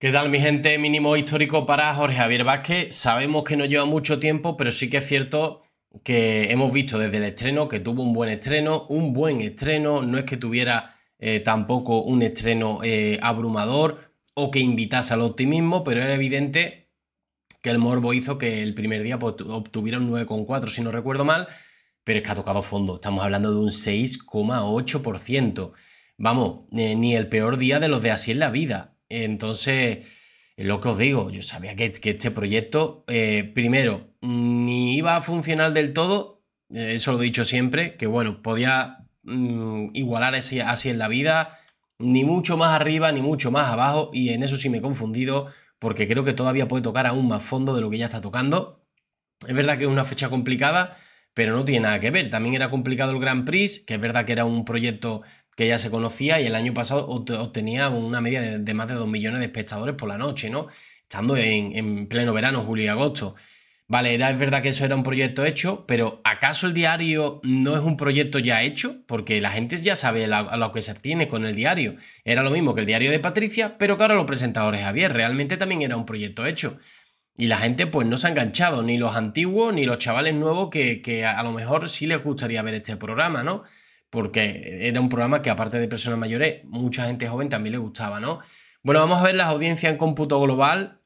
¿Qué tal mi gente? Mínimo histórico para Jorge Javier Vázquez. Sabemos que no lleva mucho tiempo, pero sí que es cierto que hemos visto desde el estreno que tuvo un buen estreno, un buen estreno, no es que tuviera eh, tampoco un estreno eh, abrumador o que invitase al optimismo, pero era evidente que el morbo hizo que el primer día pues, obtuviera un 9,4 si no recuerdo mal, pero es que ha tocado fondo, estamos hablando de un 6,8%. Vamos, eh, ni el peor día de los de así en la vida. Entonces, lo que os digo, yo sabía que, este proyecto, eh, primero, ni iba a funcionar del todo, eh, eso lo he dicho siempre, que bueno, podía mm, igualar así en la vida, ni mucho más arriba, ni mucho más abajo, y en eso sí me he confundido, porque creo que todavía puede tocar aún más fondo de lo que ya está tocando. Es verdad que es una fecha complicada, pero no tiene nada que ver. También era complicado el Grand Prix, que es verdad que era un proyecto que ya se conocía y el año pasado obtenía una media de, más de 2 millones de espectadores por la noche, ¿no? Estando en, pleno verano, julio y agosto. Vale, es verdad que eso era un proyecto hecho, pero ¿acaso el diario no es un proyecto ya hecho? Porque la gente ya sabe a lo que se tiene con el diario. Era lo mismo que el diario de Patricia, pero que ahora los presentadores Javier. Realmente también era un proyecto hecho. Y la gente pues no se ha enganchado, ni los antiguos, ni los chavales nuevos que, a, a lo mejor sí les gustaría ver este programa, ¿no? porque era un programa que aparte de personas mayores, mucha gente joven también le gustaba, ¿no? Bueno, vamos a ver las audiencias en cómputo global,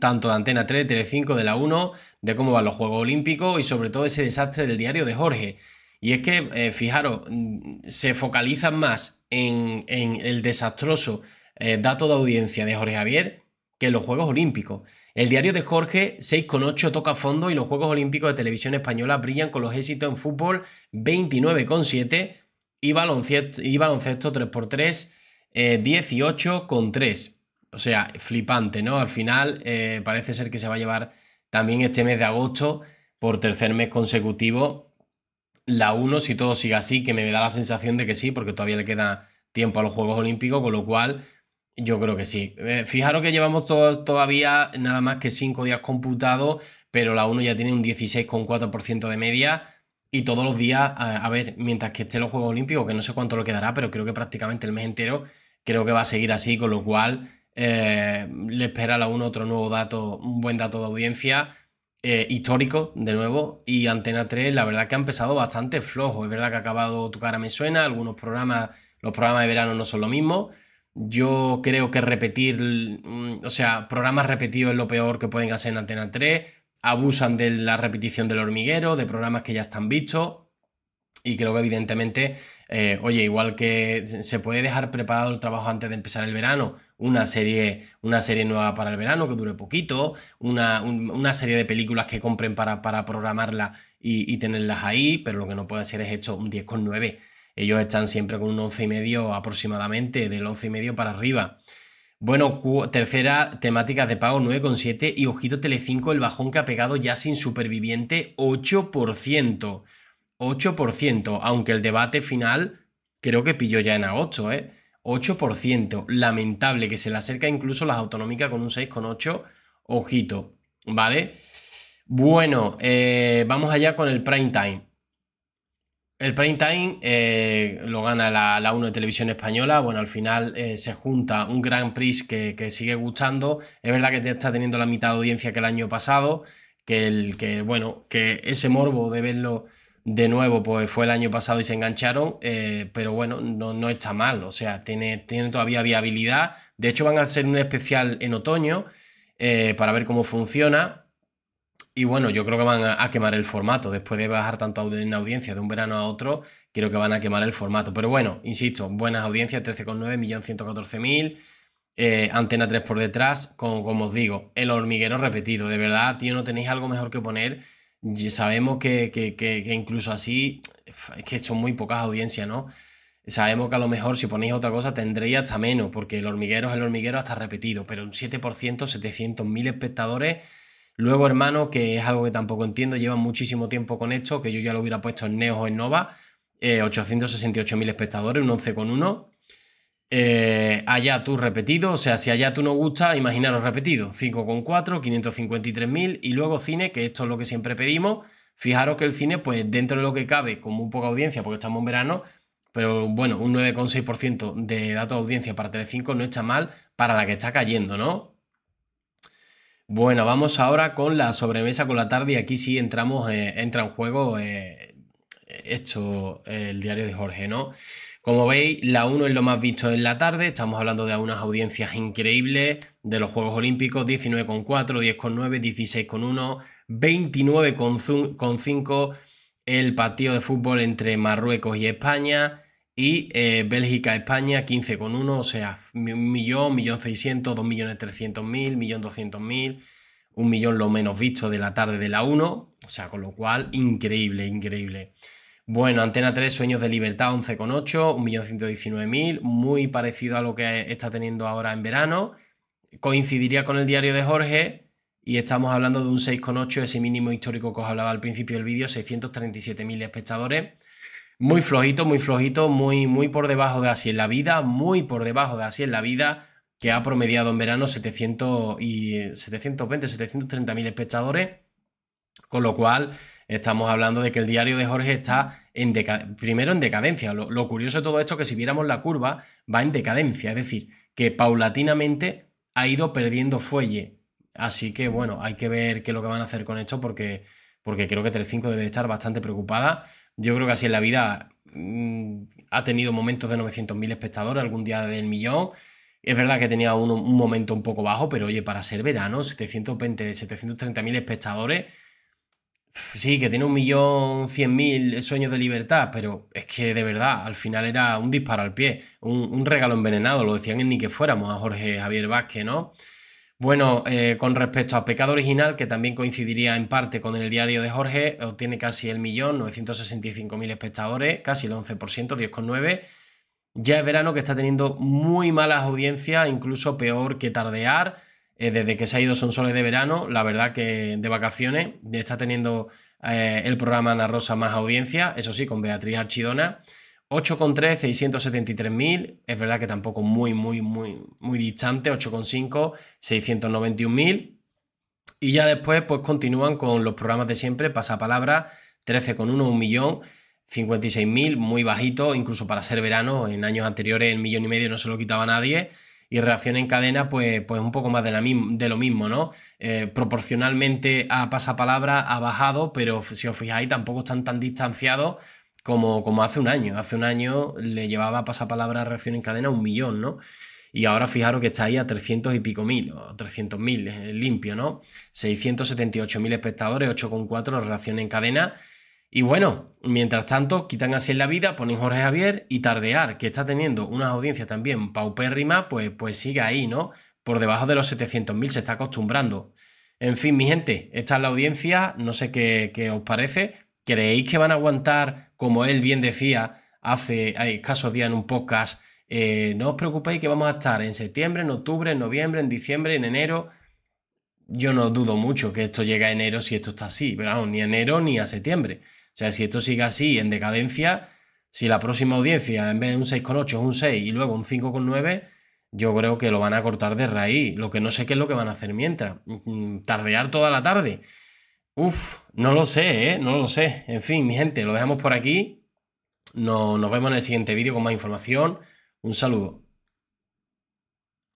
tanto de Antena 3, Telecinco, de la 1, de cómo van los Juegos Olímpicos y sobre todo ese desastre del diario de Jorge. Y es que, eh, fijaros, mm, se focalizan más en, el desastroso eh, dato de audiencia de Jorge Javier que en los Juegos Olímpicos. El diario de Jorge 6,8 toca fondo y los Juegos Olímpicos de Televisión Española brillan con los éxitos en fútbol 29,7 y baloncesto, 3x3 18,3. Eh, o sea, flipante, ¿no? Al final eh, parece ser que se va a llevar también este mes de agosto por tercer mes consecutivo la 1 si todo sigue así, que me da la sensación de que sí, porque todavía le queda tiempo a los Juegos Olímpicos, con lo cual yo creo que sí. Eh, fijaros que llevamos todavía nada más que cinco días computados, pero la 1 ya tiene un 16,4% de media. Y todos los días, a, ver, mientras que esté los Juegos Olímpicos, que no sé cuánto lo quedará, pero creo que prácticamente el mes entero, creo que va a seguir así, con lo cual eh, le espera a la 1 otro nuevo dato, un buen dato de audiencia. Eh, histórico, de nuevo, y Antena 3, la verdad que ha empezado bastante flojo. Es verdad que ha acabado Tu cara me suena, algunos programas, los programas de verano no son lo mismo, yo creo que repetir, mm, o sea, programas repetidos es lo peor que pueden hacer en Antena 3. Abusan de la repetición del hormiguero, de programas que ya están vistos. Y creo que evidentemente, eh, oye, igual que se puede dejar preparado el trabajo antes de empezar el verano, una serie, una serie nueva para el verano que dure poquito, una, una serie de películas que compren para, para programarla y, y, tenerlas ahí, pero lo que no puede hacer es hecho un 10,9 ellos están siempre con un 11,5 aproximadamente, del 11,5 para arriba. Bueno, tercera temática de pago 9,7 y ojito Telecinco, el bajón que ha pegado ya sin superviviente 8%. 8%, aunque el debate final creo que pilló ya en agosto, ¿eh? 8%, lamentable que se le acerca incluso las autonómicas con un 6,8, ojito, ¿vale? Bueno, eh, vamos allá con el prime time. El prime time eh, lo gana la, la, 1 de televisión española. Bueno, al final eh, se junta un Grand Prix que, sigue gustando. Es verdad que está teniendo la mitad de audiencia que el año pasado. Que, el, que bueno, que ese morbo de verlo de nuevo, pues fue el año pasado y se engancharon. Eh, pero bueno, no, no, está mal. O sea, tiene, tiene todavía viabilidad. De hecho, van a hacer un especial en otoño para ver cómo funciona y bueno, yo creo que van a, quemar el formato. Después de bajar tanto en audiencia de un verano a otro, creo que van a quemar el formato. Pero bueno, insisto, buenas audiencias, 13,9, 114 mil eh, antena 3 por detrás, con, como os digo, el hormiguero repetido. De verdad, tío, no tenéis algo mejor que poner. sabemos que, incluso así, es que son muy pocas audiencias, ¿no? Sabemos que a lo mejor si ponéis otra cosa tendréis hasta menos, porque el hormiguero es el hormiguero hasta repetido, pero un 7%, 700.000 espectadores Luego, hermano, que es algo que tampoco entiendo, lleva muchísimo tiempo con esto, que yo ya lo hubiera puesto en Neo o en Nova, 868.000 eh, espectadores, un 11,1. Eh, allá tú repetido, o sea, si allá tú no gusta, imaginaros repetido, 5,4, 553.000 y luego cine, que esto es lo que siempre pedimos. Fijaros que el cine, pues dentro de lo que cabe, con un poca audiencia, porque estamos en verano, pero bueno, un 9,6% de datos de audiencia para Telecinco no está mal para la que está cayendo, ¿no? Bueno, vamos ahora con la sobremesa con la tarde aquí sí entramos, eh, entra en juego eh, eh, el diario de Jorge, ¿no? Como veis, la 1 es lo más visto en la tarde, estamos hablando de unas audiencias increíbles de los Juegos Olímpicos, 19,4, 10,9, 16,1, 29,5 el partido de fútbol entre Marruecos y España, y eh, Bélgica, España, 15,1, con o sea, un millón, millón seiscientos, dos millones trescientos mil, millón doscientos mil, un millón lo menos visto de la tarde de la 1, o sea, con lo cual, increíble, increíble. Bueno, Antena 3, Sueños de Libertad, 11,8, con millón mil, muy parecido a lo que está teniendo ahora en verano. Coincidiría con el diario de Jorge y estamos hablando de un 6,8, ese mínimo histórico que os hablaba al principio del vídeo, 637.000 espectadores muy flojito, muy flojito, muy, muy por debajo de así en la vida, muy por debajo de así en la vida, que ha promediado en verano 700 y 720, eh, 730 mil espectadores, con lo cual estamos hablando de que el diario de Jorge está en primero en decadencia. Lo, curioso de todo esto es que si viéramos la curva, va en decadencia, es decir, que paulatinamente ha ido perdiendo fuelle. Así que bueno, hay que ver qué es lo que van a hacer con esto porque, porque creo que 3-5 debe estar bastante preocupada yo creo que así en la vida mm, ha tenido momentos de 900.000 espectadores, algún día del millón. Es verdad que tenía un, momento un poco bajo, pero oye, para ser verano, 720, 730.000 espectadores. Sí, que tiene un millón 100.000 sueños de libertad, pero es que de verdad, al final era un disparo al pie, un, un regalo envenenado, lo decían en ni que fuéramos a Jorge Javier Vázquez, ¿no? Bueno, eh, con respecto a Pecado Original, que también coincidiría en parte con el diario de Jorge, obtiene casi el millón, 965 espectadores, casi el 11%, 10,9%. Ya es verano que está teniendo muy malas audiencias, incluso peor que Tardear. Eh, desde que se ha ido Son Soles de verano, la verdad que de vacaciones, está teniendo eh, el programa Ana Rosa más audiencia, eso sí, con Beatriz Archidona. 8,3, 673.000, es verdad que tampoco muy, muy, muy, muy distante, 8,5, 691.000. Y ya después, pues continúan con los programas de siempre, pasapalabra, 13,1, 1 millón, 56.000, muy bajito, incluso para ser verano, en años anteriores el millón y medio no se lo quitaba nadie. Y reacción en cadena, pues, pues un poco más de, de lo mismo, ¿no? Eh, proporcionalmente a pasapalabra ha bajado, pero si os fijáis, tampoco están tan distanciados como, hace un año. Hace un año le llevaba pasapalabra reacción en cadena un millón, ¿no? Y ahora fijaros que está ahí a 300 y pico mil, o 300 mil limpio, ¿no? 678 mil espectadores, 8,4 reacción en cadena. Y bueno, mientras tanto, quitan así en la vida, ponen Jorge Javier y Tardear, que está teniendo unas audiencias también paupérrimas, pues, pues sigue ahí, ¿no? Por debajo de los 700.000 se está acostumbrando. En fin, mi gente, esta es la audiencia, no sé qué, qué os parece, ¿Creéis que van a aguantar, como él bien decía hace escasos día en un podcast, eh, no os preocupéis que vamos a estar en septiembre, en octubre, en noviembre, en diciembre, en enero? Yo no dudo mucho que esto llegue a enero si esto está así, pero ni a enero ni a septiembre. O sea, si esto sigue así en decadencia, si la próxima audiencia en vez de un 6,8 es un 6 y luego un 5,9, yo creo que lo van a cortar de raíz. Lo que no sé qué es lo que van a hacer mientras. Mm, mm, tardear toda la tarde. Uf, no lo sé, ¿eh? No lo sé. En fin, mi gente, lo dejamos por aquí. No, nos vemos en el siguiente vídeo con más información. Un saludo.